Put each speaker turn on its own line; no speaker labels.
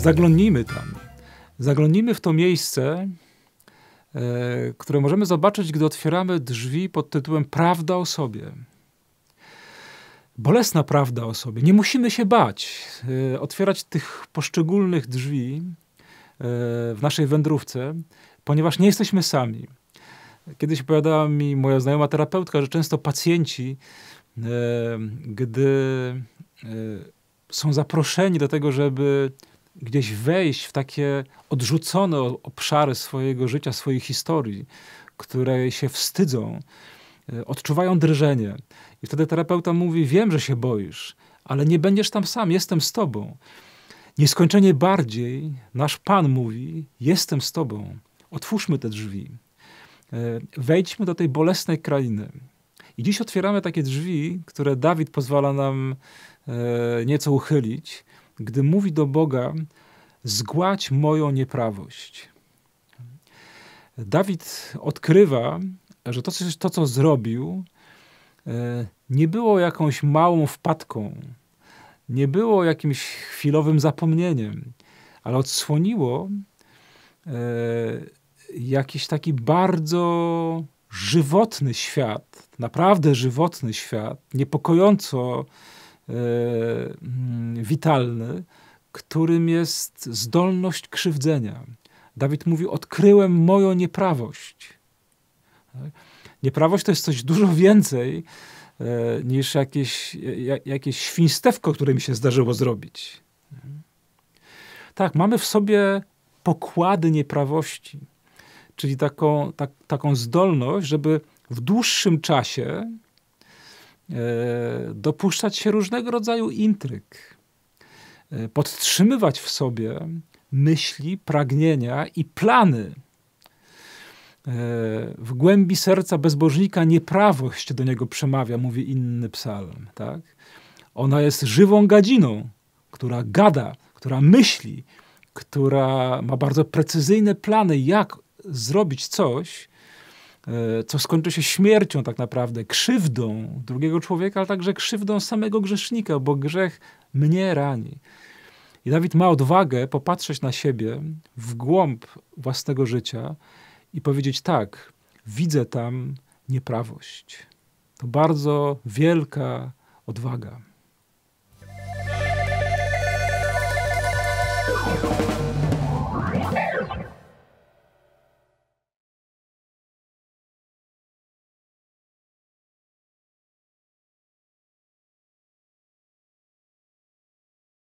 Tak. Zaglądnijmy tam. Zaglądnijmy w to miejsce, e, które możemy zobaczyć, gdy otwieramy drzwi pod tytułem Prawda o sobie. Bolesna prawda o sobie. Nie musimy się bać e, otwierać tych poszczególnych drzwi e, w naszej wędrówce, ponieważ nie jesteśmy sami. Kiedyś opowiadała mi moja znajoma terapeutka, że często pacjenci, gdy są zaproszeni do tego, żeby gdzieś wejść w takie odrzucone obszary swojego życia, swojej historii, które się wstydzą, e, odczuwają drżenie. I wtedy terapeuta mówi: Wiem, że się boisz, ale nie będziesz tam sam, jestem z tobą. Nieskończenie bardziej nasz Pan mówi: Jestem z tobą. Otwórzmy te drzwi. E, wejdźmy do tej bolesnej krainy. I dziś otwieramy takie drzwi, które Dawid pozwala nam e, nieco uchylić, gdy mówi do Boga: Zgładź moją nieprawość. Dawid odkrywa, że to, to co zrobił, e, nie było jakąś małą wpadką, nie było jakimś chwilowym zapomnieniem, ale odsłoniło e, jakiś taki bardzo żywotny świat, naprawdę żywotny świat, niepokojąco E, mm, witalny, którym jest zdolność krzywdzenia. Dawid mówi: Odkryłem moją nieprawość. Tak? Nieprawość to jest coś dużo więcej e, niż jakieś, jakieś świństewko, które mi się zdarzyło zrobić. Tak, mamy w sobie pokłady nieprawości, czyli taką, tak, taką zdolność, żeby w dłuższym czasie E, dopuszczać się różnego rodzaju intryg, e, podtrzymywać w sobie myśli, pragnienia i plany. E, w głębi serca bezbożnika nieprawość do niego przemawia, mówi inny psalm. Tak? Ona jest żywą gadziną, która gada, która myśli, która ma bardzo precyzyjne plany, jak zrobić coś, E, co skończy się śmiercią tak naprawdę, krzywdą drugiego człowieka, ale także krzywdą samego grzesznika, bo grzech mnie rani. I Dawid ma odwagę popatrzeć na siebie w głąb własnego życia i powiedzieć tak, widzę tam nieprawość. To bardzo wielka odwaga.